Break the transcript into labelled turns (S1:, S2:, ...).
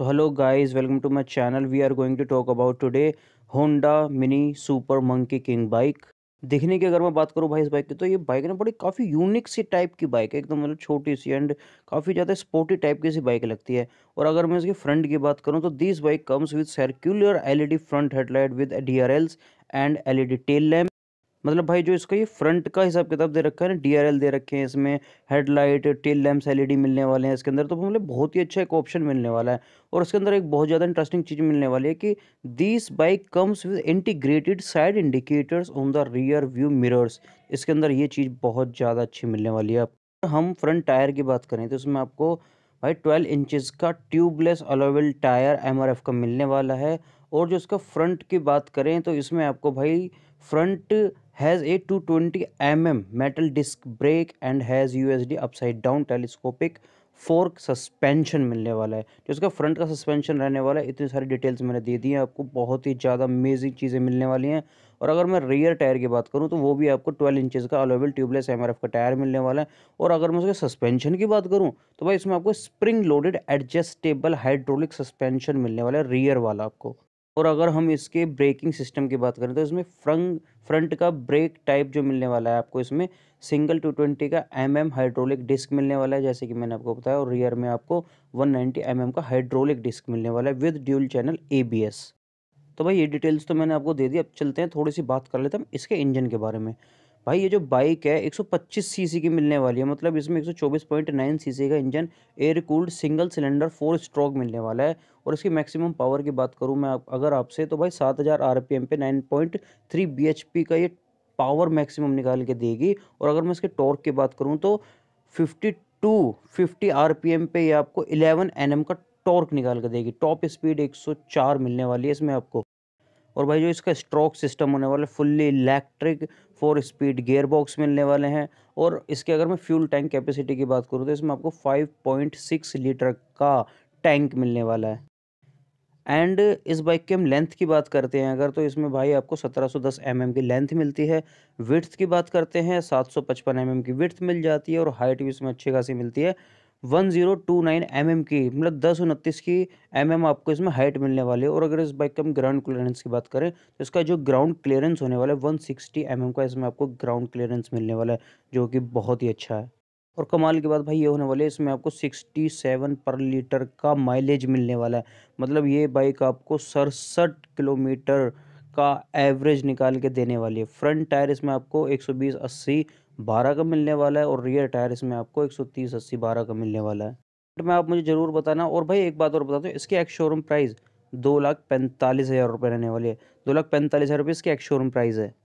S1: तो hello guys welcome to my channel we are going to talk about today Honda mini super monkey king bike देखने की अगर मैं बात करूं भाई इस बाइक की तो ये बाइक ना बड़ी काफ़ी यूनिक सी टाइप की बाइक है एकदम मतलब छोटी सी एंड काफ़ी ज़्यादा स्पोर्टी टाइप की सी बाइक लगती है और अगर मैं इसकी फ्रंट की बात करूं तो this bike comes with circular LED front headlight with the and LED tail lamp मतलब भाई जो इसका ये फ्रंट का हिसाब किताब दे रखा है ना डीआरएल दे रखे हैं इसमें headlight tail lamps LED e मिलने वाले हैं इसके अंदर तो मतलब बहुत ही अच्छा एक ऑप्शन मिलने वाला है और इसके अंदर एक बहुत ज़्यादा इंटरेस्टिंग चीज़ मिलने वाली है कि this bike comes with integrated side indicators on the rear view mirrors इसके अंदर ये चीज़ बहुत ज़्यादा अच्छी मिलने वाली है हम फ्रंट टायर की बात करें तो इसमें आपको भाई ट्वेल्व इंचज़ का ट्यूबलेस अलोवेल टायर एम का मिलने वाला है और जो इसका फ्रंट की बात करें तो इसमें आपको भाई front has a two twenty M M metal disc brake and has U S D upside down telescopic fork suspension मिलने वाला है जो इसका फ्रंट का सस्पेंशन रहने वाला है इतनी सारी डिटेल्स मैंने दे दी हैं आपको बहुत ही ज़्यादा अमेजिंग चीज़ें मिलने वाली हैं और अगर मैं रियर टायर की बात करूं तो वो भी आपको 12 इंचेस का अलोवेबल ट्यूबलेस एम का टायर मिलने वाला है और अगर मैं उसके सस्पेंशन की बात करूं तो भाई इसमें आपको spring loaded adjustable hydraulic suspension मिलने वाला है रियर वाला आपको और अगर हम इसके ब्रेकिंग सिस्टम की बात करें तो इसमें फ्रंग फ्रंट का ब्रेक टाइप जो मिलने वाला है आपको इसमें सिंगल टू ट्वेंटी का एम एम हाइड्रोलिक डिस्क मिलने वाला है जैसे कि मैंने आपको बताया और रियर में आपको वन नाइन्टी एम एम का हाइड्रोलिक डिस्क मिलने वाला है with dual channel A B S तो भाई ये डिटेल्स तो मैंने आपको दे दी अब चलते हैं थोड़ी सी बात कर लेते हैं इसके इंजन के बारे में भाई ये जो बाइक है 125 सीसी की मिलने वाली है मतलब इसमें 124.9 सीसी का engine air cooled single cylinder four stroke मिलने वाला है और इसकी मैक्सिमम पावर की बात करूँ मैं आप, अगर आपसे तो भाई 7000 आरपीएम पे 9.3 बीएचपी का ये पावर मैक्सिमम निकाल के देगी और अगर मैं इसके टॉर्क की बात करूँ तो फिफ्टी टू फिफ्टी पे ये आपको इलेवन एन का टॉर्क निकाल के देगी टॉप स्पीड एक मिलने वाली है इसमें आपको और भाई जो इसका स्ट्रोक सिस्टम होने वाला है fully electric four speed gear box मिलने वाले हैं और इसके अगर मैं फ्यूल टैंक कैपेसिटी की बात करूँ तो इसमें आपको 5.6 लीटर का टैंक मिलने वाला है एंड इस बाइक की हम लेंथ की बात करते हैं अगर तो इसमें भाई आपको 1710 mm की लेंथ मिलती है विर्थ की बात करते हैं 755 mm की विर्थ मिल जाती है और हाइट भी इसमें अच्छी खासी मिलती है one zero two nine M M की मतलब दस उनतीस की एम एम आपको इसमें हाइट मिलने वाली है और अगर इस बाइक का हम ग्राउंड क्लियरेंस की बात करें तो इसका जो ग्राउंड क्लियरेंस होने वाला है वन सिक्सटी एम एम का इसमें आपको ग्राउंड क्लियरेंस मिलने वाला है जो कि बहुत ही अच्छा है और कमाल के बाद भाई ये होने वाले है इसमें आपको सिक्सटी सेवन पर लीटर का माइलेज मिलने वाला है मतलब ये बाइक आपको सड़सठ किलोमीटर का एवरेज निकाल के देने वाली है फ्रंट टायर इसमें आपको बीस अस्सी बारह का मिलने वाला है और रियर टायर इसमें आपको एक सौ तीस अस्सी बारह का मिलने वाला है मैं आप मुझे ज़रूर बताना और भाई एक बात और बता दो इसके एक्स शोरूम प्राइस दो लाख पैंतालीस हज़ार रुपये रहने वाली है दो लाख पैंतालीस हज़ार रुपये इसके एक्स शोरूम प्राइस है